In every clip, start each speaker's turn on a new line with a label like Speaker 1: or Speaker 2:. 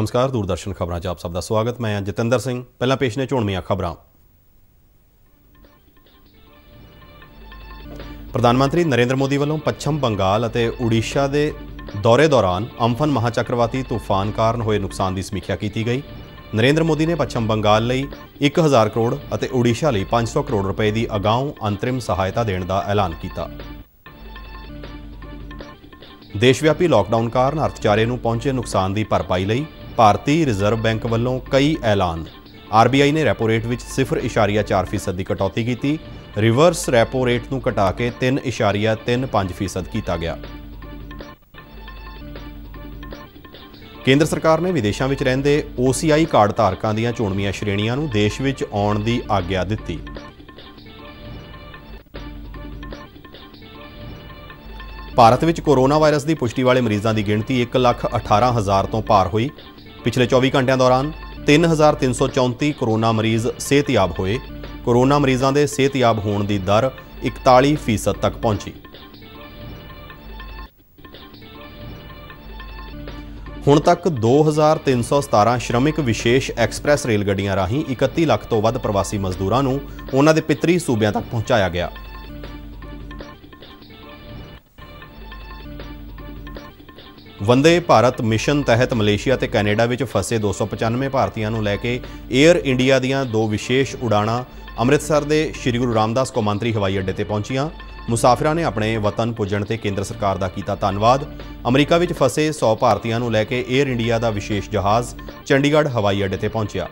Speaker 1: ਨਮਸਕਾਰ ਦੂਰਦਰਸ਼ਨ ਖਬਰਾਂ 'ਚ ਆਪ ਸਭ ਦਾ ਸਵਾਗਤ ਮੈਂ ਹਾਂ ਜਤਿੰਦਰ ਸਿੰਘ ਪਹਿਲਾਂ ਪੇਸ਼ ਨੇ ਝੋਣਵੀਆਂ ਖਬਰਾਂ ਪ੍ਰਧਾਨ ਮੰਤਰੀ ਨਰਿੰਦਰ ਮੋਦੀ ਵੱਲੋਂ ਪੱਛਮ ਬੰਗਾਲ ਅਤੇ ਉੜੀਸ਼ਾ ਦੇ ਦੌਰੇ ਦੌਰਾਨ ਅੰਫਨ ਮਹਾਚੱਕਰਵਾਤੀ ਤੂਫਾਨ ਕਾਰਨ ਹੋਏ ਨੁਕਸਾਨ ਦੀ ਸਮੀਖਿਆ ਕੀਤੀ ਗਈ ਨਰਿੰਦਰ ਮੋਦੀ ਨੇ ਪੱਛਮ ਬੰਗਾਲ ਲਈ 1000 ਕਰੋੜ ਅਤੇ ਉੜੀਸ਼ਾ ਲਈ 500 ਕਰੋੜ ਰੁਪਏ ਦੀ ਅਗਾਊਂ ਅੰਤਰਿਮ ਸਹਾਇਤਾ ਦੇਣ ਦਾ ਐਲਾਨ ਕੀਤਾ ਦੇਸ਼ਵਿਆਪੀ ਲਾਕਡਾਊਨ ਕਾਰਨ ਅਰਥਚਾਰੇ ਨੂੰ ਪਹੁੰਚੇ ਨੁਕਸਾਨ ਦੀ ਭਰਪਾਈ ਲਈ ਭਾਰਤੀ ਰਿਜ਼ਰਵ ਬੈਂਕ ਵੱਲੋਂ ਕਈ ਐਲਾਨ ਆਰਬੀਆਈ ਨੇ ਰੈਪੋ ਰੇਟ ਵਿੱਚ 0.4% ਦੀ ਕਟੌਤੀ ਕੀਤੀ ਰਿਵਰਸ ਰੈਪੋ ਰੇਟ ਨੂੰ ਘਟਾ ਕੇ 3.35% ਕੀਤਾ ਗਿਆ ਕੇਂਦਰ ਸਰਕਾਰ ਨੇ ਵਿਦੇਸ਼ਾਂ ਵਿੱਚ ਰਹਿੰਦੇ OCI ਕਾਰਡ ਧਾਰਕਾਂ ਦੀਆਂ ਚੋਣਵੀਆਂ ਸ਼੍ਰੇਣੀਆਂ ਨੂੰ ਦੇਸ਼ ਵਿੱਚ ਆਉਣ ਦੀ ਆਗਿਆ ਦਿੱਤੀ ਭਾਰਤ ਵਿੱਚ ਕੋਰੋਨਾ ਵਾਇਰਸ ਦੀ ਪੁਸ਼ਟੀ ਵਾਲੇ ਮਰੀਜ਼ਾਂ ਦੀ ਗਿਣਤੀ 1,18,000 ਤੋਂ ਪਾਰ ਹੋਈ ਪਿਛਲੇ 24 ਘੰਟਿਆਂ ਦੌਰਾਨ 3334 ਕੋਰੋਨਾ ਮਰੀਜ਼ ਸਿਹਤਯਾਬ ਹੋਏ ਕੋਰੋਨਾ ਮਰੀਜ਼ਾਂ ਦੇ ਸਿਹਤਯਾਬ ਹੋਣ ਦੀ ਦਰ 41% ਤੱਕ ਪਹੁੰਚੀ ਹੁਣ ਤੱਕ 2317 ਸ਼੍ਰਮਿਕ ਵਿਸ਼ੇਸ਼ ਐਕਸਪ੍ਰੈਸ ਰੇਲ ਗੱਡੀਆਂ ਰਾਹੀਂ 31 ਲੱਖ ਤੋਂ ਵੱਧ ਪ੍ਰਵਾਸੀ ਮਜ਼ਦੂਰਾਂ ਨੂੰ ਉਹਨਾਂ ਦੇ ਪਿਤਰੀ ਸੂਬਿਆਂ ਤੱਕ ਪਹੁੰਚਾਇਆ ਗਿਆ ਵੰਦੇ ਭਾਰਤ ਮਿਸ਼ਨ ਤਹਿਤ ਮਲੇਸ਼ੀਆ ਤੇ ਕੈਨੇਡਾ ਵਿੱਚ ਫਸੇ 295 ਭਾਰਤੀਆਂ ਨੂੰ ਲੈ ਕੇ 에ਅਰ ਇੰਡੀਆ ਦੀਆਂ ਦੋ ਵਿਸ਼ੇਸ਼ ਉਡਾਣਾਂ ਅੰਮ੍ਰਿਤਸਰ ਦੇ ਸ੍ਰੀ ਗੁਰੂ ਰਾਮਦਾਸ ਕੌਮਾਂਤਰੀ ਹਵਾਈ ਅੱਡੇ ਤੇ ਪਹੁੰਚੀਆਂ ਮੁਸਾਫਿਰਾਂ ਨੇ ਆਪਣੇ ਵਤਨ ਪੁੱਜਣ ਤੇ ਕੇਂਦਰ ਸਰਕਾਰ ਦਾ ਕੀਤਾ ਧੰਨਵਾਦ ਅਮਰੀਕਾ ਵਿੱਚ ਫਸੇ 100 ਭਾਰਤੀਆਂ ਨੂੰ ਲੈ ਕੇ 에ਅਰ ਇੰਡੀਆ ਦਾ ਵਿਸ਼ੇਸ਼ ਜਹਾਜ਼ ਚੰਡੀਗੜ੍ਹ ਹਵਾਈ ਅੱਡੇ ਤੇ ਪਹੁੰਚਿਆ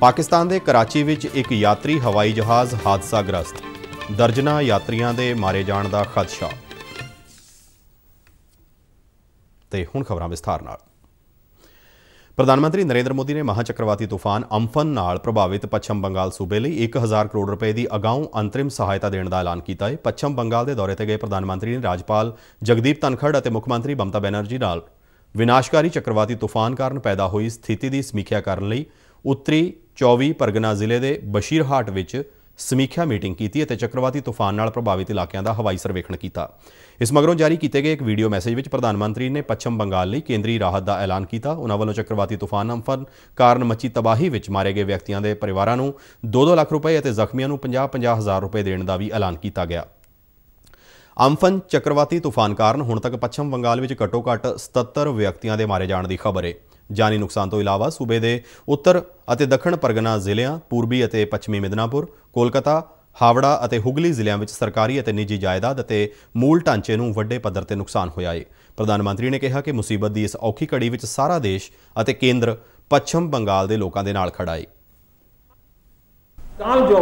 Speaker 1: ਪਾਕਿਸਤਾਨ ਦੇ ਕਰਾਚੀ ਵਿੱਚ ਇੱਕ ਯਾਤਰੀ ਹਵਾਈ ਜਹਾਜ਼ ਹਾਦਸਾ ਗ੍ਰਸਤ ਦਰਜਨਾ ਯਾਤਰੀਆਂ ਦੇ ਮਾਰੇ ਜਾਣ ਦਾ ਖਦਸ਼ਾ ਤੇ ਹੁਣ ਖਬਰਾਂ ਵਿਸਥਾਰ ਨਾਲ ਪ੍ਰਧਾਨ ਮੰਤਰੀ ਨਰਿੰਦਰ ਮੋਦੀ ਨੇ ਮਹਾ ਚੱਕਰਵਾਤੀ ਤੂਫਾਨ ਅਮਫਨ ਨਾਲ ਪ੍ਰਭਾਵਿਤ ਪੱਛਮ ਬੰਗਾਲ ਸੂਬੇ ਲਈ 1000 ਕਰੋੜ ਰੁਪਏ ਦੀ ਅਗਾਊਂ ਅੰਤਰਿਮ ਸਹਾਇਤਾ ਦੇਣ ਦਾ ਐਲਾਨ ਕੀਤਾ ਹੈ ਪੱਛਮ ਬੰਗਾਲ ਦੇ ਦੌਰੇ ਤੇ ਗਏ ਪ੍ਰਧਾਨ ਮੰਤਰੀ ਨੇ ਰਾਜਪਾਲ ਜਗਦੀਪ ਧਨਖੜ ਅਤੇ ਮੁੱਖ ਮੰਤਰੀ ਬਮਤਾ ਬੈਨਰਜੀ ਨਾਲ ਵਿਨਾਸ਼ਕਾਰੀ ਚੱਕਰਵਾਤੀ ਤੂਫਾਨ ਕਾਰਨ ਪੈਦਾ ਹੋਈ ਸਥਿਤੀ ਦੀ ਸਮੀਖਿਆ ਕਰਨ ਲਈ ਉੱਤਰੀ 24 ਪਰਗਨਾ ਜ਼ਿਲ੍ਹੇ ਦੇ ਬਸ਼ੀਰਹਾਟ ਵਿੱਚ ਸਮੀਖਿਆ ਮੀਟਿੰਗ ਕੀਤੀ ਅਤੇ ਚੱਕਰਵਾਤੀ ਤੂਫਾਨ ਨਾਲ ਪ੍ਰਭਾਵਿਤ ਇਲਾਕਿਆਂ ਦਾ ਹਵਾਈ ਸਰਵੇਖਣ ਕੀਤਾ ਇਸ ਮਗਰੋਂ ਜਾਰੀ ਕੀਤੇ ਗਏ ਇੱਕ ਵੀਡੀਓ ਮੈਸੇਜ ਵਿੱਚ ਪ੍ਰਧਾਨ ਮੰਤਰੀ ਨੇ ਪੱਛਮ ਬੰਗਾਲ ਲਈ ਕੇਂਦਰੀ ਰਾਹਤ ਦਾ ਐਲਾਨ ਕੀਤਾ ਉਹਨਾਂ ਵੱਲੋਂ ਚੱਕਰਵਾਤੀ ਤੂਫਾਨ ਅਮਫਨ ਕਾਰਨ ਮੱਚੀ ਤਬਾਹੀ ਵਿੱਚ ਮਾਰੇ ਗਏ ਵਿਅਕਤੀਆਂ ਦੇ ਪਰਿਵਾਰਾਂ ਨੂੰ 2-2 ਲੱਖ ਰੁਪਏ ਅਤੇ ਜ਼ਖਮੀਆਂ ਨੂੰ 50-50 ਹਜ਼ਾਰ ਰੁਪਏ ਦੇਣ ਦਾ ਵੀ ਐਲਾਨ ਕੀਤਾ ਗਿਆ ਅੰਫਨ ਚੱਕਰਵਾਤੀ ਤੂਫਾਨ ਕਾਰਨ ਹੁਣ ਤੱਕ ਪੱਛਮ ਬੰਗਾਲ ਵਿੱਚ ਘੱਟੋ-ਘੱਟ 77 ਵਿਅਕਤੀਆਂ ਦੇ ਮਾਰੇ ਜਾਣ ਦੀ ਖਬਰ ਹੈ ਜਾਨੀ ਨੁਕਸਾਨ ਤੋਂ ਇਲਾਵਾ ਸੂਬੇ ਦੇ ਉੱਤਰ ਅਤੇ ਦੱਖਣ ਪਰਗਨਾ ਜ਼ਿਲ੍ਹਿਆਂ ਪੂਰਬੀ ਅਤੇ ਪੱਛਮੀ ਮਿਦਨਾਪੁਰ ਕੋਲਕਾਤਾ ਹਾਵੜਾ ਅਤੇ ਹੁਗਲੀ ਜ਼ਿਲ੍ਹਿਆਂ ਵਿੱਚ ਸਰਕਾਰੀ ਅਤੇ ਨਿੱਜੀ ਜਾਇਦਾਦ ਅਤੇ ਮੂਲ ਢਾਂਚੇ ਨੂੰ ਵੱਡੇ ਪੱਧਰ ਤੇ ਨੁਕਸਾਨ ਹੋਇਆ ਹੈ ਪ੍ਰਧਾਨ ਮੰਤਰੀ ਨੇ ਕਿਹਾ ਕਿ ਮੁਸੀਬਤ ਦੀ ਇਸ ਔਖੀ ਘੜੀ ਵਿੱਚ ਸਾਰਾ ਦੇਸ਼ ਅਤੇ ਕੇਂਦਰ ਪੱਛਮ ਬੰਗਾਲ ਦੇ ਲੋਕਾਂ ਦੇ ਨਾਲ ਖੜਾ ਹੈ ਕਾਲ ਜੋ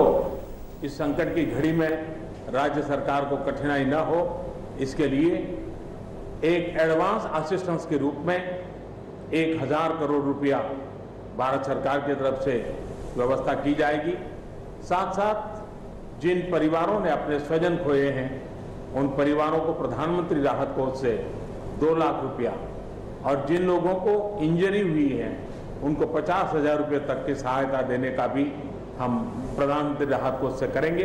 Speaker 1: ਇਸ ਸੰਕਟ ਦੀ ਘੜੀ ਵਿੱਚ राज्य ਸਰਕਾਰ ਕੋ ਕਠਿਨਾਈ ਨਾ ਹੋ इसके ਲਈ ਇੱਕ ਐਡਵਾਂਸ ਅਸਿਸਟੈਂਸ ਕੇ ਰੂਪ में एक हज़ार करोड़ रुपया भारत सरकार की तरफ से व्यवस्था की जाएगी साथ साथ जिन परिवारों ने अपने स्वजन खोए हैं उन परिवारों को प्रधानमंत्री राहत कोष से दो लाख रुपया और जिन लोगों को इंजरी हुई है उनको पचास हज़ार रुपये तक की सहायता देने का भी हम प्रधानमंत्री राहत कोष से करेंगे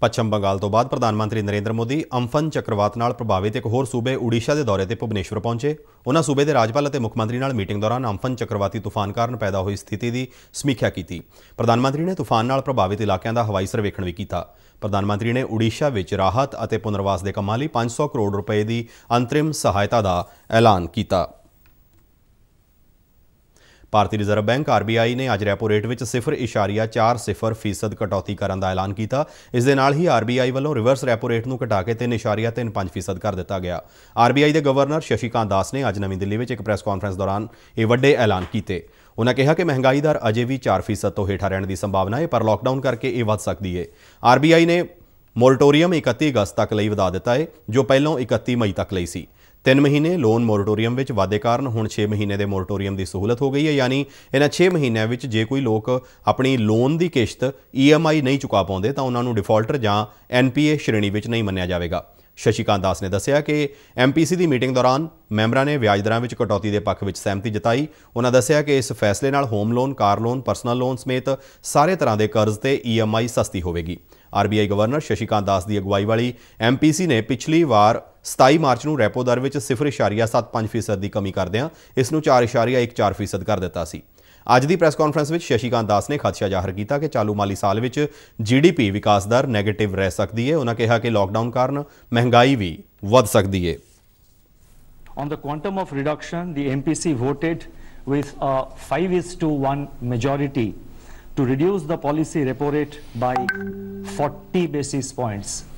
Speaker 1: ਪੱਛਮ ਬੰਗਾਲ ਤੋਂ ਬਾਅਦ ਪ੍ਰਧਾਨ ਮੰਤਰੀ ਨਰਿੰਦਰ ਮੋਦੀ ਅੰਫਨ ਚੱਕਰਵਾਤ ਨਾਲ ਪ੍ਰਭਾਵਿਤ ਇੱਕ ਹੋਰ ਸੂਬੇ ਓਡੀਸ਼ਾ ਦੇ ਦੌਰੇ ਤੇ ਭੁਵਨੇਸ਼ਵਰ ਪਹੁੰਚੇ ਉਹਨਾਂ ਸੂਬੇ ਦੇ ਰਾਜਪਾਲ ਅਤੇ ਮੁੱਖ ਮੰਤਰੀ ਨਾਲ ਮੀਟਿੰਗ ਦੌਰਾਨ ਅੰਫਨ ਚੱਕਰਵਾਤੀ ਤੂਫਾਨ ਕਾਰਨ ਪੈਦਾ ਹੋਈ ਸਥਿਤੀ ਦੀ ਸਮੀਖਿਆ ਕੀਤੀ ਪ੍ਰਧਾਨ ਮੰਤਰੀ ਨੇ ਤੂਫਾਨ ਨਾਲ ਪ੍ਰਭਾਵਿਤ ਇਲਾਕਿਆਂ ਦਾ ਹਵਾਈ ਸਰਵੇਖਣ ਵੀ ਕੀਤਾ ਪ੍ਰਧਾਨ ਮੰਤਰੀ ਨੇ ਓਡੀਸ਼ਾ ਵਿੱਚ ਰਾਹਤ ਅਤੇ ਪੁਨਰਵਾਸ ਦੇ ਕੰਮਾਂ ਲਈ 500 ਕਰੋੜ ਰੁਪਏ ਦੀ ਅੰਤਰਿਮ ਸਹਾਇਤਾ ਦਾ ਐਲਾਨ ਕੀਤਾ ਭਾਰਤੀ ਰਿਜ਼ਰਵ ਬੈਂਕ ਆਰਬੀਆਈ ਨੇ ਅੱਜ ਰੈਪੋ ਰੇਟ ਵਿੱਚ 0.40 ਕਟੌਤੀ ਕਰਨ ਦਾ ਐਲਾਨ ਕੀਤਾ ਇਸ ਦੇ ਨਾਲ ਹੀ ਆਰਬੀਆਈ ਵੱਲੋਂ ਰਿਵਰਸ ਰੈਪੋ ਰੇਟ ਨੂੰ ਘਟਾ ਕੇ 3.35 ਕਰ ਦਿੱਤਾ ਗਿਆ ਆਰਬੀਆਈ ਦੇ ਗਵਰਨਰ ਸ਼ਸ਼ੀਕਾਂਤ ਦਾਸ ਨੇ ਅੱਜ ਨਵੀਂ ਦਿੱਲੀ ਵਿੱਚ ਇੱਕ ਪ੍ਰੈਸ ਕਾਨਫਰੰਸ ਦੌਰਾਨ ਇਹ ਵੱਡੇ ਐਲਾਨ ਕੀਤੇ ਉਨ੍ਹਾਂ ਕਿਹਾ ਕਿ ਮਹਿੰਗਾਈ ਦਰ ਅਜੇ ਵੀ 4% ਤੋਂ ਹੇਠਾਂ ਰਹਿਣ ਦੀ ਸੰਭਾਵਨਾ ਹੈ ਪਰ ਲਾਕਡਾਊਨ ਕਰਕੇ ਇਹ ਵੱਧ ਸਕਦੀ ਹੈ ਆਰਬੀਆਈ ਨੇ ਮੋਰਟੋਰੀਅਮ 31 ਅਗਸਤ ਤੱਕ ਲਈ ਵਧਾ ਦਿੱਤਾ ਹੈ ਜੋ ਪਹਿਲਾਂ 31 ਮਈ ਤੱਕ ਲਈ ਸੀ 3 ਮਹੀਨੇ ਲੋਨ ਮੋਰਟੋਰੀਅਮ ਵਿੱਚ ਵਾਅਦੇ ਕਾਰਨ ਹੁਣ 6 ਮਹੀਨੇ ਦੇ ਮੋਰਟੋਰੀਅਮ ਦੀ ਸਹੂਲਤ ਹੋ ਗਈ ਹੈ ਯਾਨੀ ਇਹਨਾਂ 6 ਮਹੀਨਿਆਂ ਵਿੱਚ ਜੇ ਕੋਈ ਲੋਕ ਆਪਣੀ ਲੋਨ ਦੀ ਕਿਸ਼ਤ ਈਐਮਆਈ e ਨਹੀਂ ਚੁਕਾ ਪਾਉਂਦੇ ਤਾਂ ਉਹਨਾਂ ਨੂੰ ਡਿਫਾਲਟਰ ਜਾਂ ਐਨਪੀਏ ਸ਼੍ਰੇਣੀ ਵਿੱਚ ਨਹੀਂ ਮੰਨਿਆ ਜਾਵੇਗਾ ਸ਼ਸ਼ੀਕਾਂਤ ਦਾਸ ਨੇ ਦੱਸਿਆ ਕਿ ਐਮਪੀਸੀ ਦੀ ਮੀਟਿੰਗ ਦੌਰਾਨ ਮੈਂਬਰਾਂ ਨੇ ਵਿਆਜ ਦਰਾਂ ਵਿੱਚ ਕਟੌਤੀ ਦੇ ਪੱਖ ਵਿੱਚ ਸਹਿਮਤੀ ਜਤਾਈ ਉਹਨਾਂ ਦੱਸਿਆ ਕਿ ਇਸ ਫੈਸਲੇ ਨਾਲ home loan car loan personal loan ਸਮੇਤ ਸਾਰੇ ਤਰ੍ਹਾਂ ਦੇ ਕਰਜ਼ ਤੇ ਈਐਮਆਈ e ਸਸਤੀ ਹੋਵੇਗੀ ਆਰਬੀਆਈ ਗਵਰਨਰ ਸ਼ਸ਼ੀਕਾਂਤ ਦਾਸ ਦੀ ਅਗਵਾਈ ਵਾਲੀ ਐਮਪੀਸੀ ਨੇ ਪਿਛਲੀ ਵਾਰ 27 ਮਾਰਚ ਨੂੰ ਰੈਪੋ ਦਰ ਵਿੱਚ 0.75% ਦੀ ਕਮੀ ਕਰਦਿਆਂ ਇਸ ਨੂੰ 4.14% ਕਰ ਦਿੱਤਾ ਸੀ ਅੱਜ ਦੀ ਪ੍ਰੈਸ ਕਾਨਫਰੰਸ ਵਿੱਚ ਸ਼ਸ਼ੀਕਾਂਤ ਦਾਸ ਨੇ ਖਦਸ਼ਾ ਜ਼ਾਹਰ ਕੀਤਾ ਕਿ ਚਾਲੂ ਮਾਲੀ ਸਾਲ ਵਿੱਚ ਜੀਡੀਪੀ ਵਿਕਾਸ ਦਰ ਨੈਗੇਟਿਵ ਰਹਿ ਸਕਦੀ ਹੈ ਉਹਨਾਂ ਕਿਹਾ ਕਿ ਲਾਕਡਾਊਨ ਕਾਰਨ ਮਹਿੰਗਾਈ ਵੀ ਵੱਧ ਸਕਦੀ ਹੈ On the quantum of reduction, the MPC voted with a 5 is to 1 majority to reduce the policy repo rate by 40 basis points.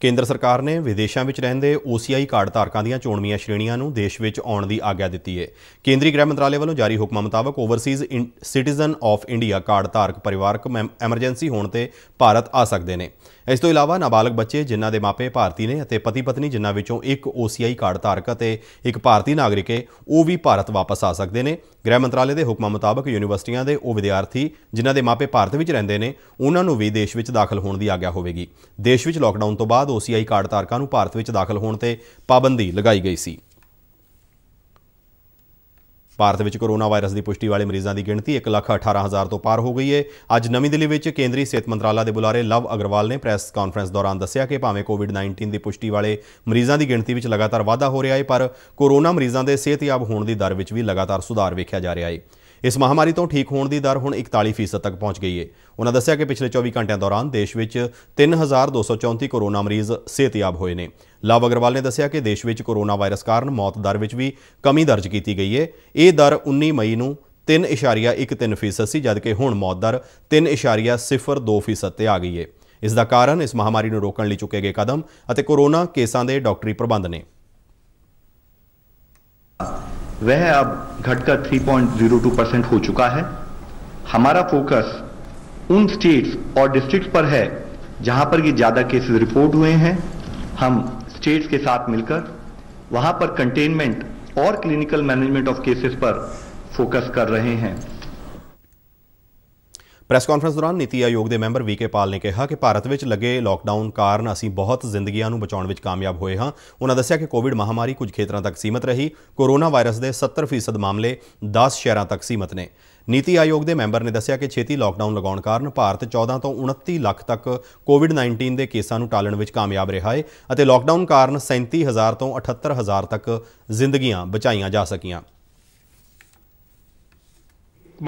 Speaker 1: ਕੇਂਦਰ ਸਰਕਾਰ ਨੇ ਵਿਦੇਸ਼ਾਂ ਵਿੱਚ ਰਹਿੰਦੇ OCI ਕਾਰਡ ਧਾਰਕਾਂ ਦੀਆਂ ਚੋਣਵੀਆਂ ਸ਼੍ਰੇਣੀਆਂ ਨੂੰ ਦੇਸ਼ ਵਿੱਚ ਆਉਣ ਦੀ ਆਗਿਆ ਦਿੱਤੀ ਹੈ ਕੇਂਦਰੀ ਗ੍ਰਹਿ ਮੰਤਰਾਲੇ ਵੱਲੋਂ ਜਾਰੀ ਹੁਕਮਾਂ ਮੁਤਾਬਕ overseas citizen of India card ਧਾਰਕ ਪਰਿਵਾਰਕ ਐਮਰਜੈਂਸੀ ਹੋਣ ਤੇ ਭਾਰਤ ਆ ਸਕਦੇ ਨੇ ਇਸ ਤੋਂ ਇਲਾਵਾ ਨਾਬਾਲਗ ਬੱਚੇ ਜਿਨ੍ਹਾਂ ਦੇ ਮਾਪੇ ਭਾਰਤੀ ਨੇ ਅਤੇ ਪਤੀ ਪਤਨੀ ਜਿਨ੍ਹਾਂ ਵਿੱਚੋਂ ਇੱਕ OCI ਕਾਰਡ ਧਾਰਕ ਅਤੇ ਇੱਕ ਭਾਰਤੀ ਨਾਗਰਿਕ ਹੈ ਉਹ ਵੀ ਭਾਰਤ ਵਾਪਸ ਆ ਸਕਦੇ ਨੇ ਗ੍ਰਹਿ ਮੰਤਰਾਲੇ ਦੇ ਹੁਕਮਾਂ ਮੁਤਾਬਕ ਯੂਨੀਵਰਸਿਟੀਆਂ ਦੇ ਉਹ ਵਿਦਿਆਰਥੀ ਜਿਨ੍ਹਾਂ ਦੇ ਮਾਪੇ ਭਾਰਤ ਵਿੱਚ ਰਹਿੰਦੇ ਨੇ ਉਹਨਾਂ ਨੂੰ ਵੀ ਦੇਸ਼ ਵਿੱਚ ਦਾਖਲ ਹੋਣ ਦੀ ਆਗਿਆ ਹੋਵੇਗੀ ਦੇਸ਼ ਵਿੱਚ ਲਾਕਡਾਊਨ ਤੋਂ ਬਾਅਦ ਬਾਅਦ ਓਸੀਆਈ ਕਾਰਡ ਧਾਰਕਾਂ ਨੂੰ ਭਾਰਤ ਵਿੱਚ ਦਾਖਲ ਹੋਣ ਤੇ ਪਾਬੰਦੀ ਲਗਾਈ ਗਈ ਸੀ ਭਾਰਤ ਵਿੱਚ ਕੋਰੋਨਾ ਵਾਇਰਸ ਦੀ ਪੁਸ਼ਟੀ ਵਾਲੇ ਮਰੀਜ਼ਾਂ ਦੀ ਗਿਣਤੀ 118000 ਤੋਂ ਪਾਰ ਹੋ ਗਈ ਹੈ ਅੱਜ ਨਵੀਂ ਦਿੱਲੀ ਵਿੱਚ ਕੇਂਦਰੀ ਸਿਹਤ ਮੰਤਰਾਲਾ ਦੇ ਬੁਲਾਰੇ ਲਵ ਅਗਰਵਾਲ ਨੇ ਪ੍ਰੈਸ ਕਾਨਫਰੰਸ ਦੌਰਾਨ ਦੱਸਿਆ ਕਿ ਭਾਵੇਂ ਕੋਵਿਡ-19 ਦੀ ਪੁਸ਼ਟੀ ਵਾਲੇ ਮਰੀਜ਼ਾਂ ਦੀ ਗਿਣਤੀ ਵਿੱਚ ਲਗਾਤਾਰ ਵਾਧਾ ਹੋ ਰਿਹਾ ਹੈ ਪਰ ਕੋਰੋਨਾ ਮਰੀਜ਼ਾਂ ਦੇ ਸਿਹਤਯਾਬ ਹੋਣ ਦੀ ਦਰ ਵਿੱਚ ਵੀ ਲਗਾਤਾਰ ਸੁਧਾਰ ਵੇਖਿਆ ਜਾ ਰਿਹਾ ਹੈ ਇਸ ਮਹਾਮਾਰੀ ਤੋਂ ਠੀਕ ਹੋਣ ਦੀ ਦਰ ਹੁਣ 41% ਤੱਕ ਪਹੁੰਚ ਗਈ ਹੈ ਉਹਨਾਂ ਦੱਸਿਆ ਕਿ ਪਿਛਲੇ 24 ਘੰਟਿਆਂ ਦੌਰਾਨ ਦੇਸ਼ ਵਿੱਚ 3234 ਕੋਰੋਨਾ ਮਰੀਜ਼ ਸਿਹਤਯਾਬ ਹੋਏ ਨੇ ਲਵ ਅਗਰਵਾਲ ਨੇ ਦੱਸਿਆ ਕਿ ਦੇਸ਼ ਵਿੱਚ ਕੋਰੋਨਾ ਵਾਇਰਸ ਕਾਰਨ ਮੌਤ ਦਰ ਵਿੱਚ ਵੀ ਕਮੀ ਦਰਜ ਕੀਤੀ ਗਈ ਹੈ ਇਹ ਦਰ 19 ਮਈ ਨੂੰ 3.13% ਸੀ ਜਦਕਿ ਹੁਣ ਮੌਤ ਦਰ 3.02% ਤੇ ਆ ਗਈ ਹੈ ਇਸ ਦਾ ਕਾਰਨ ਇਸ ਮਹਾਮਾਰੀ ਨੂੰ ਰੋਕਣ ਲਈ ਚੁੱਕੇ ਗਏ ਕਦਮ ਅਤੇ ਕੋਰੋਨਾ ਕੇਸਾਂ ਦੇ ਡਾਕਟਰੀ ਪ੍ਰਬੰਧ ਨੇ वह अब घटकर 3.02 परसेंट हो चुका है हमारा फोकस उन स्टेट्स और डिस्ट्रिक्ट पर है जहां पर ये ज़्यादा केसेस रिपोर्ट हुए हैं हम स्टेट्स के साथ मिलकर वहां पर कंटेनमेंट और क्लिनिकल मैनेजमेंट ऑफ केसेस पर फोकस कर रहे हैं ਪ੍ਰੈਸ ਕਾਨਫਰੰਸ ਦੌਰਾਨ ਨੀਤੀ ਆਯੋਗ ਦੇ ਮੈਂਬਰ ਵੀਕੇ ਪਾਲ ਨੇ ਕਿਹਾ ਕਿ ਭਾਰਤ ਵਿੱਚ ਲੱਗੇ ਲਾਕਡਾਊਨ ਕਾਰਨ ਅਸੀਂ ਬਹੁਤ ਜ਼ਿੰਦਗੀਆਂ ਨੂੰ ਬਚਾਉਣ ਵਿੱਚ ਕਾਮਯਾਬ ਹੋਏ ਹਾਂ ਉਹਨਾਂ ਦੱਸਿਆ ਕਿ ਕੋਵਿਡ ਮਹਾਮਾਰੀ ਕੁਝ ਖੇਤਰਾਂ ਤੱਕ ਸੀਮਤ ਰਹੀ ਕੋਰੋਨਾ ਵਾਇਰਸ ਦੇ 70% ਮਾਮਲੇ 10 ਸ਼ਹਿਰਾਂ ਤੱਕ ਸੀਮਤ ਨੇ ਨੀਤੀ ਆਯੋਗ ਦੇ ਮੈਂਬਰ ਨੇ ਦੱਸਿਆ ਕਿ ਛੇਤੀ ਲਾਕਡਾਊਨ ਲਗਾਉਣ ਕਾਰਨ ਭਾਰਤ 14 ਤੋਂ 29 ਲੱਖ ਤੱਕ ਕੋਵਿਡ-19 ਦੇ ਕੇਸਾਂ ਨੂੰ ਟਾਲਣ ਵਿੱਚ ਕਾਮਯਾਬ ਰਿਹਾ ਹੈ ਅਤੇ ਲਾਕਡਾਊਨ ਕਾਰਨ 37000 ਤੋਂ 78000 ਤੱਕ ਜ਼ਿੰਦਗੀਆਂ ਬਚਾਈਆਂ ਜਾ ਸਕੀਆਂ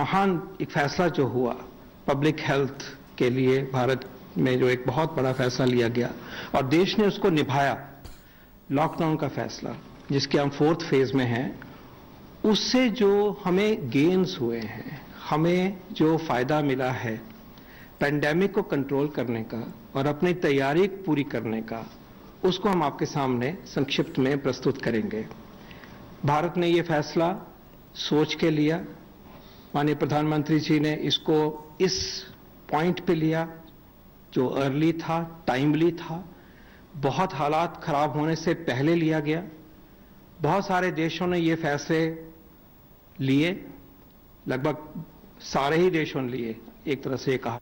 Speaker 1: ਮਹਾਨ ਇੱਕ ਫੈਸਲਾ ਜੋ ਹੋਇਆ पब्लिक हेल्थ के लिए भारत में जो एक बहुत बड़ा फैसला लिया गया और देश ने उसको निभाया लॉकडाउन का फैसला जिसके हम फोर्थ फेज में हैं उससे जो हमें गेन्स हुए हैं हमें जो फायदा मिला है पेंडेमिक को कंट्रोल करने का और अपनी तैयारी पूरी करने का उसको हम आपके सामने संक्षिप्त में प्रस्तुत करेंगे भारत ने ये फैसला सोच के लिया माननीय प्रधानमंत्री जी ने इसको इस पॉइंट पे लिया जो अर्ली था टाइमली था बहुत हालात खराब होने से पहले लिया गया बहुत सारे देशों ने ये फैसले लिए लगभग सारे ही देशों ने लिए एक तरह से कहा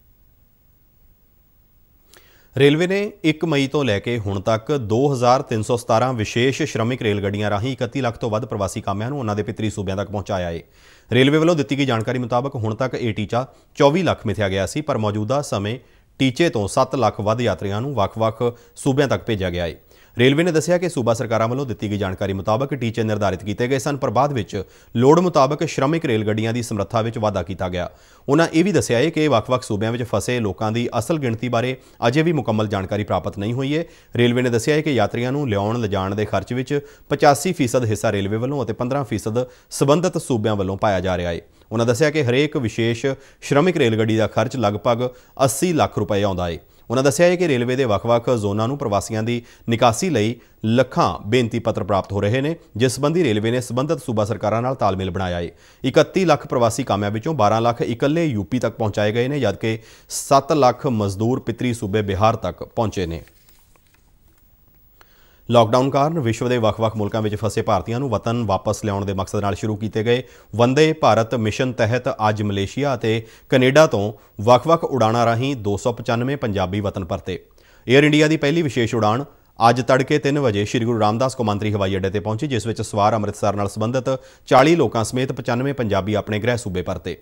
Speaker 1: ਰੇਲਵੇ ਨੇ 1 ਮਈ ਤੋਂ ਲੈ ਕੇ ਹੁਣ ਤੱਕ 2317 ਵਿਸ਼ੇਸ਼ ਸ਼੍ਰਮਿਕ ਰੇਲ ਗੱਡੀਆਂ ਰਾਹੀਂ 31 ਲੱਖ ਤੋਂ ਵੱਧ ਪ੍ਰਵਾਸੀ ਕਾਮਿਆਂ ਨੂੰ ਉਹਨਾਂ ਦੇ ਪਿਤਰੀ ਸੂਬਿਆਂ ਤੱਕ ਪਹੁੰਚਾਇਆ ਹੈ। ਰੇਲਵੇ ਵੱਲੋਂ ਦਿੱਤੀ ਗਈ ਜਾਣਕਾਰੀ ਮੁਤਾਬਕ ਹੁਣ ਤੱਕ ਇਹ ਟੀਚਾ 24 ਲੱਖ ਮਿਥਿਆ ਗਿਆ ਸੀ ਪਰ ਮੌਜੂਦਾ ਸਮੇਂ ਟੀਚੇ ਤੋਂ 7 ਲੱਖ ਵੱਧ ਯਾਤਰੀਆਂ ਨੂੰ ਵੱਖ-ਵੱਖ ਸੂਬਿਆਂ ਤੱਕ ਭੇਜਿਆ ਗਿਆ ਹੈ। ਰੇਲਵੇ ਨੇ ਦੱਸਿਆ ਕਿ ਸੂਬਾ ਸਰਕਾਰਾਂ ਵੱਲੋਂ ਦਿੱਤੀ ਗਈ ਜਾਣਕਾਰੀ ਮੁਤਾਬਕ ਟੀਚੇ ਨਿਰਧਾਰਿਤ ਕੀਤੇ ਗਏ ਸਨ ਪਰ ਬਾਅਦ ਵਿੱਚ ਲੋੜ ਮੁਤਾਬਕ ਸ਼੍ਰਮਿਕ ਰੇਲ ਗੱਡੀਆਂ ਦੀ ਸਮਰੱਥਾ ਵਿੱਚ ਵਾਧਾ ਕੀਤਾ ਗਿਆ ਉਹਨਾਂ ਇਹ ਵੀ ਦੱਸਿਆ ਹੈ ਕਿ ਵੱਖ-ਵੱਖ ਸੂਬਿਆਂ ਵਿੱਚ ਫਸੇ ਲੋਕਾਂ ਦੀ ਅਸਲ ਗਿਣਤੀ ਬਾਰੇ ਅਜੇ ਵੀ ਮੁਕੰਮਲ ਜਾਣਕਾਰੀ ਪ੍ਰਾਪਤ ਨਹੀਂ ਹੋਈ ਹੈ ਰੇਲਵੇ ਨੇ ਦੱਸਿਆ ਹੈ ਕਿ ਯਾਤਰੀਆਂ ਨੂੰ ਲਿਆਉਣ ਲਿਜਾਣ ਦੇ ਖਰਚ ਵਿੱਚ 85% ਹਿੱਸਾ ਰੇਲਵੇ ਵੱਲੋਂ ਅਤੇ 15% ਸਬੰਧਤ ਸੂਬਿਆਂ ਵੱਲੋਂ ਪਾਇਆ ਜਾ ਰਿਹਾ ਹੈ ਉਹਨਾਂ ਦੱਸਿਆ ਕਿ ਹਰੇਕ ਵਿਸ਼ੇਸ਼ ਸ਼੍ਰਮਿਕ ਰੇਲ ਗੱਡੀ ਦਾ ਖਰਚ ਲਗਭਗ 80 ਲੱਖ ਰੁਪਏ ਆਉਂਦਾ ਹੈ ਉਹਨਾਂ ਦੱਸਿਆ ਹੈ ਕਿ ਰੇਲਵੇ ਦੇ ਵੱਖ-ਵੱਖ ਜ਼ੋਨਾਂ ਨੂੰ ਪ੍ਰਵਾਸੀਆਂ ਦੀ ਨਿਕਾਸੀ ਲਈ ਲੱਖਾਂ ਬੇਨਤੀ ਪੱਤਰ ਪ੍ਰਾਪਤ ਹੋ ਰਹੇ ਨੇ ਜਿਸ ਸੰਬੰਧੀ ਰੇਲਵੇ ਨੇ ਸਬੰਧਤ ਸੂਬਾ ਸਰਕਾਰਾਂ ਨਾਲ ਤਾਲਮੇਲ ਬਣਾਇਆ ਹੈ 31 ਲੱਖ ਪ੍ਰਵਾਸੀ ਕਾਮਿਆਂ ਵਿੱਚੋਂ 12 ਲੱਖ ਇਕੱਲੇ ਯੂਪੀ ਤੱਕ ਪਹੁੰਚਾਏ ਗਏ ਨੇ ਜਦਕਿ 7 ਲੱਖ ਮਜ਼ਦੂਰ ਪਿਤਰੀ ਸੂਬੇ ਬਿਹਾਰ ਤੱਕ ਪਹੁੰਚੇ ਨੇ ਲਾਕਡਾਊਨ ਕਾਰਨ ਵਿਸ਼ਵ ਦੇ ਵੱਖ-ਵੱਖ ਮੁਲਕਾਂ ਵਿੱਚ ਫਸੇ ਭਾਰਤੀਆਂ ਨੂੰ ਵਤਨ ਵਾਪਸ ਲਿਆਉਣ ਦੇ ਮਕਸਦ ਨਾਲ ਸ਼ੁਰੂ ਕੀਤੇ ਗਏ ਵੰਦੇ ਭਾਰਤ ਮਿਸ਼ਨ ਤਹਿਤ ਅੱਜ ਮਲੇਸ਼ੀਆ ਅਤੇ ਕੈਨੇਡਾ ਤੋਂ ਵੱਖ-ਵੱਖ ਉਡਾਣਾਂ ਰਾਹੀਂ 295 ਪੰਜਾਬੀ ਵਤਨ ਪਰਤੇ 에ਅਰ ਇੰਡੀਆ ਦੀ ਪਹਿਲੀ ਵਿਸ਼ੇਸ਼ ਉਡਾਣ ਅੱਜ ਤੜਕੇ 3 ਵਜੇ ਸ੍ਰੀ ਗੁਰੂ ਰਾਮਦਾਸ ਕੌਮਾਂਤਰੀ ਹਵਾਈ ਅੱਡੇ ਤੇ ਪਹੁੰਚੀ ਜਿਸ ਵਿੱਚ ਸਵਾਰ ਅੰਮ੍ਰਿਤਸਰ ਨਾਲ ਸੰਬੰਧਿਤ 40 ਲੋਕਾਂ ਸਮੇਤ 95 ਪੰਜਾਬੀ ਆਪਣੇ ਗ੍ਰਹਿ ਸੂਬੇ ਪਰਤੇ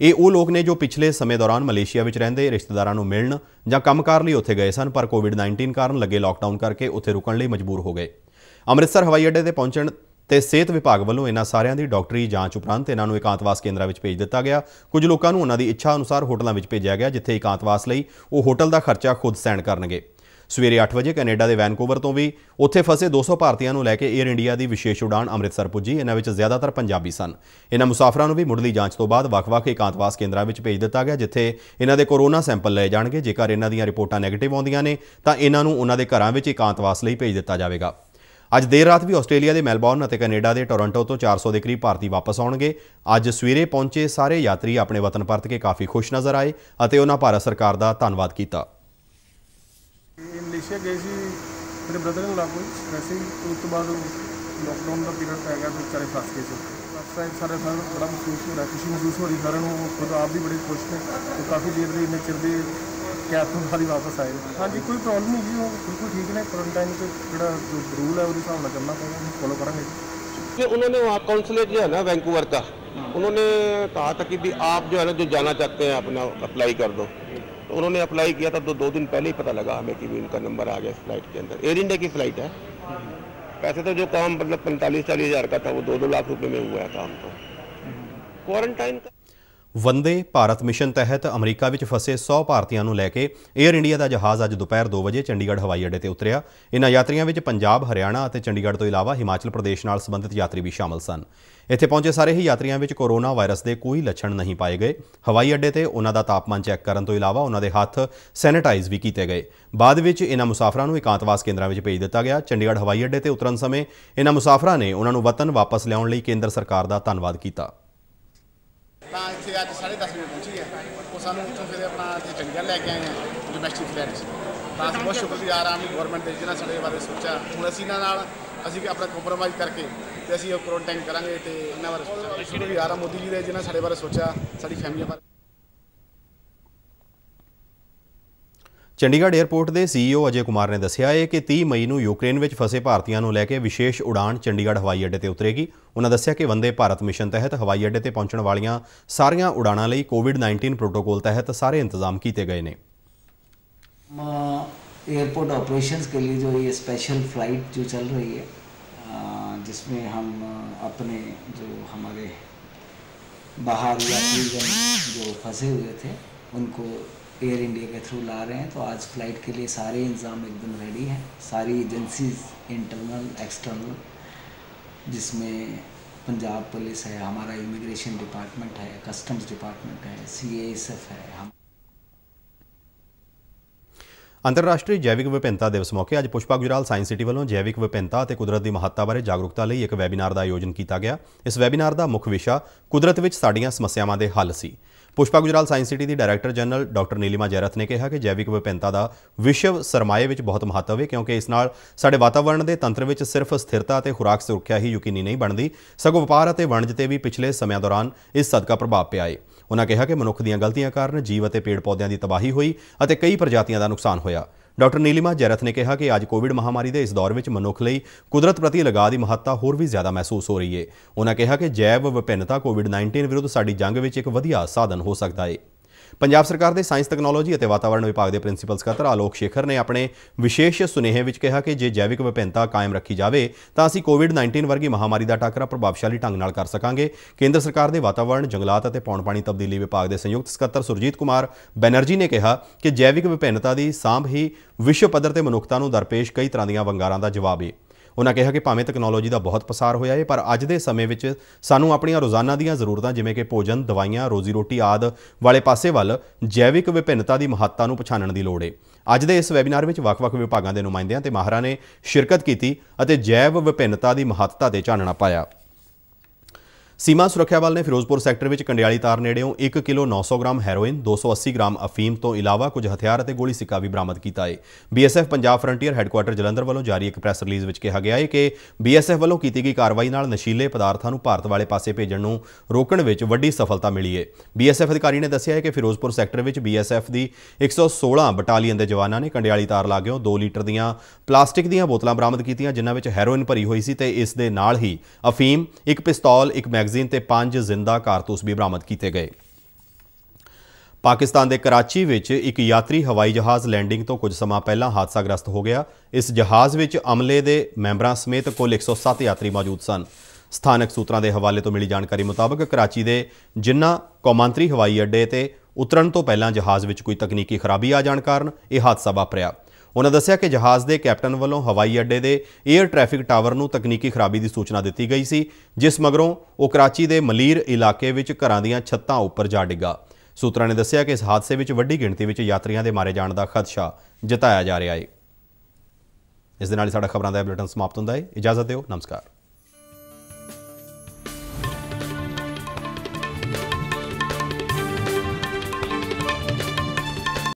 Speaker 1: ਇਹ ਉਹ ਲੋਕ ਨੇ ਜੋ ਪਿਛਲੇ ਸਮੇਂ ਦੌਰਾਨ ਮਲੇਸ਼ੀਆ ਵਿੱਚ ਰਹਿੰਦੇ ਰਿਸ਼ਤੇਦਾਰਾਂ ਨੂੰ ਮਿਲਣ ਜਾਂ ਕੰਮਕਾਰ ਲਈ ਉੱਥੇ ਗਏ ਸਨ ਪਰ ਕੋਵਿਡ-19 ਕਾਰਨ ਲੱਗੇ ਲਾਕਡਾਊਨ ਕਰਕੇ ਉੱਥੇ ਰੁਕਣ ਲਈ ਮਜਬੂਰ ਹੋ ਗਏ ਅੰਮ੍ਰਿਤਸਰ ਹਵਾਈ ਅੱਡੇ ਤੇ ਪਹੁੰਚਣ ਤੇ ਸਿਹਤ ਵਿਭਾਗ ਵੱਲੋਂ ਇਹਨਾਂ ਸਾਰਿਆਂ ਦੀ ਡਾਕਟਰੀ ਜਾਂਚ ਉਪਰੰਤ ਇਹਨਾਂ ਨੂੰ ਇਕਾਂਤਵਾਸ ਕੇਂਦਰਾਂ ਵਿੱਚ ਭੇਜ ਦਿੱਤਾ ਗਿਆ ਕੁਝ ਲੋਕਾਂ ਨੂੰ ਉਹਨਾਂ ਦੀ ਇੱਛਾ ਅਨੁਸਾਰ ਹੋਟਲਾਂ ਵਿੱਚ ਭੇਜਿਆ ਗਿਆ ਜਿੱਥੇ ਇਕਾਂਤਵਾਸ ਲਈ ਉਹ ਹੋਟਲ ਦਾ ਖਰਚਾ ਖੁਦ ਸਹਿਣ ਕਰਨਗੇ ਸਵੇਰੇ 8 ਵਜੇ ਕੈਨੇਡਾ ਦੇ ਵੈਨਕੂਵਰ ਤੋਂ ਵੀ ਉੱਥੇ ਫਸੇ 200 ਭਾਰਤੀਆਂ ਨੂੰ ਲੈ ਕੇ 에ਅਰ ਇੰਡੀਆ ਦੀ ਵਿਸ਼ੇਸ਼ ਉਡਾਨ ਅੰਮ੍ਰਿਤਸਰ ਪੁੱਜੀ ਇਹਨਾਂ ਵਿੱਚ ਜ਼ਿਆਦਾਤਰ ਪੰਜਾਬੀ ਸਨ ਇਹਨਾਂ ਮੁਸਾਫਰਾਂ ਨੂੰ ਵੀ ਮੁੱਢਲੀ ਜਾਂਚ ਤੋਂ ਬਾਅਦ ਵੱਖ-ਵੱਖ ਇਕਾਂਤਵਾਸ ਕੇਂਦਰਾਂ ਵਿੱਚ ਭੇਜ ਦਿੱਤਾ ਗਿਆ ਜਿੱਥੇ ਇਹਨਾਂ ਦੇ ਕੋਰੋਨਾ ਸੈਂਪਲ ਲਏ ਜਾਣਗੇ ਜੇਕਰ ਇਹਨਾਂ ਦੀਆਂ ਰਿਪੋਰਟਾਂ ਨੈਗੇਟਿਵ ਆਉਂਦੀਆਂ ਨੇ ਤਾਂ ਇਹਨਾਂ ਨੂੰ ਉਹਨਾਂ ਦੇ ਘਰਾਂ ਵਿੱਚ ਇਕਾਂਤਵਾਸ ਲਈ ਭੇਜ ਦਿੱਤਾ ਜਾਵੇਗਾ ਅੱਜ ਦੇਰ ਰਾਤ ਵੀ ਆਸਟ੍ਰੇਲੀਆ ਦੇ ਮੈਲਬੌਰਨ ਅਤੇ ਕੈਨੇਡਾ ਦੇ ਟੋਰਾਂਟੋ ਤੋਂ 400 ਦੇ ਕਰੀਬ ਭਾਰਤੀ ਵਾਪਸ ਆਉਣਗੇ ਅੱਜ ਸਵੇਰੇ ਪਹੁੰਚੇ ਸਾਰੇ ਯਾਤਰੀ ਆਪਣੇ ਵਤਨ ਪਰਤ ਕੇ ਕਾਫੀ ਖੁਸ਼ ਨਜ਼ਰ ਆਏ ਅਤੇ ਉਹਨਾਂ ਭਾਰਤ ਸਰਕਾਰ ਦਾ ਧੰਨਵਾਦ ਕੀਤਾ ਮਲੇਸ਼ੀਆ ਗਏ ਸੀ ਮੇਰੇ ਬ੍ਰਦਰ ਨੂੰ ਲਾਗੋ ਵੈਸੇ ਹੀ ਉਸ ਤੋਂ ਬਾਅਦ ਲੋਕਡਾਊਨ ਦਾ ਪੀਰੀਅਡ ਪੈ ਗਿਆ ਤੇ ਵਿਚਾਰੇ ਫਸ ਗਏ ਸੀ ਸਾਰੇ ਸਾਰੇ ਸਾਰੇ ਬੜਾ ਮਹਿਸੂਸ ਹੋ ਰਿਹਾ ਖੁਸ਼ੀ ਮਹਿਸੂਸ ਹੋ ਰਹੀ ਸਾਰਿਆਂ ਨੂੰ ਖੁਦ ਆਪ ਵੀ ਬੜੇ ਖੁਸ਼ ਨੇ ਤੇ ਕਾਫੀ ਦੇਰ ਦੇ ਇੰਨੇ ਚਿਰ ਦੇ ਕੈਪਟਨ ਤੋਂ ਬਾਅਦ ਵਾਪਸ ਆਏ ਹਾਂਜੀ ਕੋਈ ਪ੍ਰੋਬਲਮ ਨਹੀਂ ਜੀ ਉਹ ਬਿਲਕੁਲ ਠੀਕ ਨੇ ਕੁਆਰੰਟਾਈਨ ਤੇ ਜਿਹੜਾ ਜੋ ਰੂਲ ਹੈ ਉਹਦੇ ਹਿਸਾਬ ਨਾਲ ਕਰਨਾ ਪੈਣਾ ਉਹਨੂੰ ਫੋਲੋ ਕਰਾਂਗੇ कि उन्होंने वहाँ काउंसलेट जो ਨਾ ਵੈਂਕੂਵਰ ਦਾ ਉਹਨਾਂ ਨੇ ਕਹਾ ਤਾਂ ਕਿ ਵੀ ਆਪ ਜੋ ਹੈ ਨਾ ਜੋ ਜਾਣਾ ਚਾਹਤੇ ਆ ਆਪਣਾ ਅਪਲਾਈ ਕਰ ਦੋ तो उन्होंने अप्लाई किया था तो दो दिन पहले ही पता लगा हमें कि भी उनका नंबर आ गया इस फ्लाइट के अंदर एयर इंडिया की फ़्लाइट है पैसे तो जो काम मतलब पैंतालीस चालीस हज़ार का था वो दो दो लाख रुपए में हुआ है काम तो क्वारंटाइन ਵੰਦੇ ਭਾਰਤ ਮਿਸ਼ਨ ਤਹਿਤ ਅਮਰੀਕਾ ਵਿੱਚ ਫਸੇ 100 ਭਾਰਤੀਆਂ ਨੂੰ ਲੈ ਕੇ 에ਅਰ ਇੰਡੀਆ ਦਾ ਜਹਾਜ਼ ਅੱਜ ਦੁਪਹਿਰ 2 ਵਜੇ ਚੰਡੀਗੜ੍ਹ ਹਵਾਈ ਅੱਡੇ ਤੇ ਉਤਰਿਆ ਇਨ੍ਹਾਂ ਯਾਤਰੀਆਂ ਵਿੱਚ ਪੰਜਾਬ ਹਰਿਆਣਾ ਅਤੇ ਚੰਡੀਗੜ੍ਹ ਤੋਂ ਇਲਾਵਾ ਹਿਮਾਚਲ ਪ੍ਰਦੇਸ਼ ਨਾਲ ਸੰਬੰਧਿਤ ਯਾਤਰੀ ਵੀ ਸ਼ਾਮਲ ਸਨ ਇੱਥੇ ਪਹੁੰਚੇ ਸਾਰੇ ਹੀ ਯਾਤਰੀਆਂ ਵਿੱਚ ਕੋਰੋਨਾ ਵਾਇਰਸ ਦੇ ਕੋਈ ਲੱਛਣ ਨਹੀਂ ਪਾਏ ਗਏ ਹਵਾਈ ਅੱਡੇ ਤੇ ਉਹਨਾਂ ਦਾ ਤਾਪਮਾਨ ਚੈੱਕ ਕਰਨ ਤੋਂ ਇਲਾਵਾ ਉਹਨਾਂ ਦੇ ਹੱਥ ਸੈਨੀਟਾਈਜ਼ ਵੀ ਕੀਤੇ ਗਏ ਬਾਅਦ ਵਿੱਚ ਇਹਨਾਂ ਮੁਸਾਫਰਾਂ ਨੂੰ ਇਕਾਂਤਵਾਸ ਕੇਂਦਰਾਂ ਵਿੱਚ ਭੇਜ ਦਿੱਤਾ ਗਿਆ ਚੰਡੀਗੜ੍ਹ ਹਵਾਈ ਅੱਡੇ ਤੇ ਉਤਰਨ ਸਮੇਂ ਇਹਨਾਂ ਮੁਸਾਫਰਾਂ ਨੇ ਉਹਨਾਂ ਨੂੰ ਵਤਨ ਵਾਪਸ ਲਿਆਉਣ ਲਈ ਕੇਂਦਰ ਸਰਕਾਰ ਦਾ ਧੰਨਵਾਦ ਕੀਤਾ ਤਾਂ ਇੱਥੇ ਅੱਜ 10:30 ਵਜੇ ਪਹੁੰਚੀ ਹੈ ਉਹ ਸਾਨੂੰ ਉੱਥੋਂ ਫਿਰ ਆਪਣਾ ਲੈ ਕੇ ਆਏ ਡੋਮੈਸਟਿਕ ਤਾਂ ਬਹੁਤ ਸ਼ੁਕਰਗੁਜ਼ਾਰ ਹਾਂ ਗਵਰਨਮੈਂਟ ਦੇ ਜਿਹਨਾਂ ਸਾਡੇ ਬਾਰੇ ਸੋਚਿਆ ਹੁਣ ਅਸੀਂ ਨਾਲ ਅਸੀਂ ਆਪਣਾ ਕੰਪਰੋਮਾਈਜ਼ ਕਰਕੇ ਤੇ ਅਸੀਂ ਉਹ ਕੁਆਰੰਟਾਈਨ ਕਰਾਂਗੇ ਤੇ ਇਹਨਾਂ ਬਾਰੇ ਸੋਚਾਂਗੇ ਸ਼ੁਰੂ ਵੀ ਆਰਾ ਮੋਦੀ ਜੀ ਦੇ ਜਿਹਨਾਂ ਸਾਡੇ ਬਾਰੇ ਸੋਚਿਆ ਸਾਡੀ ਫੈਮਿਲੀ ਬਾਰੇ ਚੰਡੀਗੜ੍ਹ 에ਅਰਪੋਰਟ ਦੇ ਸੀਈਓ ਅਜੇ ਕੁਮਾਰ ਨੇ ਦੱਸਿਆ ਹੈ ਕਿ 30 ਮਈ ਨੂੰ ਯੂਕਰੇਨ ਵਿੱਚ ਫਸੇ ਭਾਰਤੀਆਂ ਨੂੰ ਲੈ ਕੇ ਵਿਸ਼ੇਸ਼ ਉਡਾਨ ਚੰਡੀਗੜ੍ਹ ਹਵਾਈ ਅੱਡੇ ਤੇ ਉਤਰੇਗੀ ਉਹਨਾਂ ਦੱਸਿਆ ਕਿ ਵੰਦੇ ਭਾਰਤ ਮਿਸ਼ਨ ਤਹਿਤ ਹਵਾਈ ਅੱਡੇ ਤੇ ਪਹੁੰਚਣ ਵਾਲੀਆਂ ਸਾਰੀਆਂ ਉਡਾਣਾਂ ਲਈ ਕੋਵਿਡ-19 ਪ੍ਰੋਟੋਕੋਲ ਤਹਿਤ ਸਾਰੇ ਇੰਤਜ਼ਾਮ ਕੀਤੇ ਗਏ ਨੇ एयरपोर्ट ऑपरेशंस के लिए जो ये स्पेशल फ्लाइट जो चल रही है जिसमें हम अपने जो हमारे बाहर या जो फंसे हुए थे उनको एयर इंडिया के थ्रू ला रहे हैं तो आज फ्लाइट के लिए सारे इंतज़ाम एकदम रेडी हैं सारी एजेंसीज इंटरनल एक्सटर्नल जिसमें पंजाब पुलिस है हमारा इमिग्रेशन डिपार्टमेंट है कस्टम्स डिपार्टमेंट है सी है हम ਅੰਤਰਰਾਸ਼ਟਰੀ ਜੈਵਿਕ ਵਿਭਿੰਨਤਾ ਦਿਵਸ ਮੌਕੇ ਅੱਜ ਪੁਸ਼ਪਾ ਗੁਜਰਾਲ ਸਾਇੰਸ ਸਿਟੀ ਵੱਲੋਂ ਜੈਵਿਕ ਵਿਭਿੰਨਤਾ ਅਤੇ ਕੁਦਰਤ ਦੀ ਮਹੱਤਤਾ ਬਾਰੇ ਜਾਗਰੂਕਤਾ ਲਈ ਇੱਕ ਵੈਬੀਨਾਰ ਦਾ ਆਯੋਜਨ ਕੀਤਾ ਗਿਆ ਇਸ ਵੈਬੀਨਾਰ ਦਾ ਮੁੱਖ ਵਿਸ਼ਾ ਕੁਦਰਤ ਵਿੱਚ ਸਾਡੀਆਂ ਸਮੱਸਿਆਵਾਂ ਦੇ ਹੱਲ ਸੀ ਪੁਸ਼ਪਾ ਗੁਜਰਾਲ ਸਾਇੰਸ ਸਿਟੀ ਦੀ director general doctor Neelima Jerath ਨੇ ਕਿਹਾ ਕਿ ਜੈਵਿਕ ਵਿਭਿੰਨਤਾ ਦਾ ਵਿਸ਼ਵ ਸਰਮਾਏ ਵਿੱਚ ਬਹੁਤ ਮਹੱਤਵ ਹੈ ਕਿਉਂਕਿ ਇਸ ਨਾਲ ਸਾਡੇ ਵਾਤਾਵਰਣ ਦੇ ਤੰਤਰ ਵਿੱਚ ਸਿਰਫ ਸਥਿਰਤਾ ਅਤੇ ਖੁਰਾਕ ਸੁਰੱਖਿਆ ਹੀ ਯਕੀਨੀ ਨਹੀਂ ਬਣਦੀ ਸਗੋਂ ਵਪਾਰ ਅਤੇ ਵਣਜ ਤੇ ਵੀ ਪਿਛਲੇ ਸਮਿਆਂ ਦੌਰਾਨ ਇਸ ਸਦਕਾ ਪ੍ਰਭਾਵ ਪਿਆ ਹੈ ਉਹਨਾਂ ਕਿਹਾ ਕਿ ਮਨੁੱਖ ਦੀਆਂ ਗਲਤੀਆਂ ਕਾਰਨ ਜੀਵ ਅਤੇ ਪੇੜ ਪੌਦਿਆਂ ਦੀ ਤਬਾਹੀ ਹੋਈ ਅਤੇ ਕਈ ਪ੍ਰਜਾਤੀਆਂ ਦਾ ਨੁਕਸਾਨ ਹੋਇਆ ਡਾਕਟਰ ਨੀਲਿਮਾ ਜੈਰਥ ਨੇ ਕਿਹਾ ਕਿ ਅੱਜ ਕੋਵਿਡ ਮਹਾਮਾਰੀ ਦੇ ਇਸ ਦੌਰ ਵਿੱਚ ਮਨੁੱਖ ਲਈ ਕੁਦਰਤ ਪ੍ਰਤੀ ਲਗਾਅ ਦੀ ਮਹੱਤਤਾ ਹੋਰ ਵੀ ਜ਼ਿਆਦਾ ਮਹਿਸੂਸ ਹੋ ਰਹੀ ਹੈ ਉਹਨਾਂ ਕਿਹਾ ਕਿ ਜੈਵ ਵਿਭਿੰਨਤਾ ਕੋਵਿਡ-19 ਵਿਰੁੱਧ ਸਾਡੀ ਜੰਗ ਵਿੱਚ ਇੱਕ ਵਧੀਆ ਸਾਧਨ ਹੋ ਸਕਦਾ ਹੈ ਪੰਜਾਬ ਸਰਕਾਰ ਦੇ ਸਾਇੰਸ ਟੈਕਨੋਲੋਜੀ ਅਤੇ ਵਾਤਾਵਰਣ ਵਿਭਾਗ ਦੇ ਪ੍ਰਿੰਸੀਪਲ ਸਕੱਤਰ ਆਲੋਕ ਸ਼ੇਖਰ ਨੇ ਆਪਣੇ ਵਿਸ਼ੇਸ਼ ਸੁਨੇਹੇ ਵਿੱਚ ਕਿਹਾ ਕਿ ਜੇ ਜੈਵਿਕ ਵਿਭਿੰਨਤਾ ਕਾਇਮ ਰੱਖੀ ਜਾਵੇ ਤਾਂ ਅਸੀਂ ਕੋਵਿਡ-19 ਵਰਗੀ ਮਹਾਮਾਰੀ ਦਾ ਟਾਕਰਾ ਪ੍ਰਭਾਵਸ਼ਾਲੀ ਢੰਗ ਨਾਲ ਕਰ ਸਕਾਂਗੇ ਕੇਂਦਰ ਸਰਕਾਰ ਦੇ ਵਾਤਾਵਰਣ ਜੰਗਲਾਤ ਅਤੇ ਪੌਣ ਪਾਣੀ ਤਬਦੀਲੀ ਵਿਭਾਗ ਦੇ ਸੰਯੁਕਤ ਸਕੱਤਰ ਸੁਰਜੀਤ ਕੁਮਾਰ ਬੈਨਰਜੀ ਨੇ ਕਿਹਾ ਕਿ ਜੈਵਿਕ ਵਿਭਿੰਨਤਾ ਦੀ ਸਾਂਭ ਹੀ ਵਿਸ਼ਵ ਪੱਧਰ ਤੇ ਮਨੁੱਖਤਾ ਨੂੰ ਦਰਪੇਸ਼ ਕਈ ਤਰ੍ਹਾਂ ਦੀਆਂ ਵੰਗਾਰਾਂ ਦਾ ਜਵਾਬ ਹੈ ਉਹਨਾਂ ਕਿਹਾ ਕਿ ਭਾਵੇਂ ਟੈਕਨੋਲੋਜੀ ਦਾ ਬਹੁਤ ਪਸਾਰ ਹੋਇਆ ਹੈ ਪਰ ਅੱਜ ਦੇ ਸਮੇਂ ਵਿੱਚ ਸਾਨੂੰ ਆਪਣੀਆਂ ਰੋਜ਼ਾਨਾ ਦੀਆਂ ਜ਼ਰੂਰਤਾਂ ਜਿਵੇਂ ਕਿ ਭੋਜਨ ਦਵਾਈਆਂ ਰੋਜ਼ੀ ਰੋਟੀ ਆਦ ਵਾਲੇ ਪਾਸੇ ਵੱਲ ਜੈਵਿਕ ਵਿਭਿੰਨਤਾ ਦੀ ਮਹੱਤਤਾ ਨੂੰ ਪਛਾਣਨ ਦੀ ਲੋੜ ਹੈ ਅੱਜ ਦੇ ਇਸ ਵੈਬਿਨਾਰ ਵਿੱਚ ਵੱਖ-ਵੱਖ ਵਿਭਾਗਾਂ ਦੇ ਨੁਮਾਇੰਦਿਆਂ ਤੇ ਮਾਹਰਾਂ ਨੇ ਸ਼ਿਰਕਤ ਕੀਤੀ ਅਤੇ ਜੈਵ ਵਿਭਿੰਨਤਾ ਦੀ ਮਹੱਤਤਾ ਤੇ ਚਾਨਣਾ ਪਾਇਆ ਸੀਮਾ ਸੁਰੱਖਿਆ ਬਲ ਨੇ ਫਿਰੋਜ਼ਪੁਰ ਸੈਕਟਰ ਵਿੱਚ ਕੰਡਿਆਲੀ ਤਾਰ ਨੇੜਿਓਂ 1 ਕਿਲੋ 900 ਗ੍ਰਾਮ ਹੈਰੋਇਨ 280 ਗ੍ਰਾਮ ਅਫੀਮ ਤੋਂ ਇਲਾਵਾ ਕੁਝ ਹਥਿਆਰ ਅਤੇ ਗੋਲੀ ਸਿੱਕਾ ਵੀ ਬਰਾਮਦ ਕੀਤਾ ਹੈ BSF Punjab frontier headquarter Jalandhar ਵੱਲੋਂ ਜਾਰੀ ਇੱਕ ਪ੍ਰੈਸ ਰਿਲੀਜ਼ ਵਿੱਚ ਕਿਹਾ ਗਿਆ ਹੈ ਕਿ ਬੀਐਸਐਫ ਵੱਲੋਂ ਕੀਤੀ ਗਈ ਕਾਰਵਾਈ ਨਾਲ ਨਸ਼ੀਲੇ ਪਦਾਰਥਾਂ ਨੂੰ ਭਾਰਤ ਵਾਲੇ ਪਾਸੇ ਭੇਜਣ ਨੂੰ ਰੋਕਣ ਵਿੱਚ ਵੱਡੀ ਸਫਲਤਾ ਮਿਲੀ ਹੈ ਬੀਐਸਐਫ ਅਧਿਕਾਰੀ ਨੇ ਦੱਸਿਆ ਹੈ ਕਿ ਫਿਰੋਜ਼ਪੁਰ ਸੈਕਟਰ ਵਿੱਚ ਬੀਐਸਐਫ ਦੀ 116 ਬਟਾਲੀਅਨ ਦੇ ਜਵਾਨਾਂ ਨੇ ਕੰਡਿਆਲੀ ਤਾਰ ਲਾਗਿਓ 2 ਲੀਟਰ ਦੀਆਂ ਪਲਾਸਟਿਕ ਦੀਆਂ ਬੋਤਲਾਂ ਬਰਾਮਦ ਕੀਤੀਆਂ ਜਿਨ੍ਹਾਂ ਵਿੱਚ ਹੈਰੋਇਨ ਭਰੀ ਹੋਈ ਸੀ ਤੇ ਇਸ ਦੇ ਨਾਲ ਹੀ ਅਫੀਮ ਇੱਕ ਪਿਸਤੌਲ ਇੱਕ ਮੈਗ ਮੈਗਜ਼ੀਨ ਤੇ 5 ਜ਼ਿੰਦਾ ਕਾਰਤੂਸ ਵੀ ਬਰਾਮਦ ਕੀਤੇ ਗਏ ਪਾਕਿਸਤਾਨ ਦੇ ਕਰਾਚੀ ਵਿੱਚ ਇੱਕ ਯਾਤਰੀ ਹਵਾਈ ਜਹਾਜ਼ ਲੈਂਡਿੰਗ ਤੋਂ ਕੁਝ ਸਮਾਂ ਪਹਿਲਾਂ ਹਾਦਸਾਗ੍ਰਸਤ ਹੋ ਗਿਆ ਇਸ ਜਹਾਜ਼ ਵਿੱਚ ਅਮਲੇ ਦੇ ਮੈਂਬਰਾਂ ਸਮੇਤ ਕੁੱਲ 107 ਯਾਤਰੀ ਮੌਜੂਦ ਸਨ ਸਥਾਨਕ ਸੂਤਰਾਂ ਦੇ ਹਵਾਲੇ ਤੋਂ ਮਿਲੀ ਜਾਣਕਾਰੀ ਮੁਤਾਬਕ ਕਰਾਚੀ ਦੇ ਜਿੰਨਾ ਕੌਮਾਂਤਰੀ ਹਵਾਈ ਅੱਡੇ ਤੇ ਉਤਰਨ ਤੋਂ ਪਹਿਲਾਂ ਜਹਾਜ਼ ਵਿੱਚ ਕੋਈ ਤਕਨੀਕੀ ਖਰਾਬੀ ਆ ਜਾਣ ਕਾਰਨ ਇਹ ਹਾਦਸਾ ਵਾਪਰਿਆ ਉਹਨਾਂ ਦੱਸਿਆ ਕਿ ਜਹਾਜ਼ ਦੇ ਕੈਪਟਨ ਵੱਲੋਂ ਹਵਾਈ ਅੱਡੇ ਦੇ 에ਅਰ ਟ੍ਰੈਫਿਕ ਟਾਵਰ ਨੂੰ ਤਕਨੀਕੀ ਖਰਾਬੀ ਦੀ ਸੂਚਨਾ ਦਿੱਤੀ ਗਈ ਸੀ ਜਿਸ ਮਗਰੋਂ ਉਹ ਕਰਾਚੀ ਦੇ ਮਲੀਰ ਇਲਾਕੇ ਵਿੱਚ ਘਰਾਂ ਦੀਆਂ ਛੱਤਾਂ ਉੱਪਰ ਜਾ ਡਿੱਗਾ ਸੂਤਰਾਂ ਨੇ ਦੱਸਿਆ ਕਿ ਇਸ ਹਾਦਸੇ ਵਿੱਚ ਵੱਡੀ ਗਿਣਤੀ ਵਿੱਚ ਯਾਤਰੀਆਂ ਦੇ ਮਾਰੇ ਜਾਣ ਦਾ ਖਦਸ਼ਾ ਜਤਾਇਆ ਜਾ ਰਿਹਾ ਹੈ ਇਸ ਦੇ ਨਾਲ ਹੀ ਸਾਡਾ ਖਬਰਾਂ ਦਾ ਬੁਲੇਟਿਨ ਸਮਾਪਤ ਹੁੰਦਾ ਹੈ ਇਜਾਜ਼ਤ ਦਿਓ ਨਮਸਕਾਰ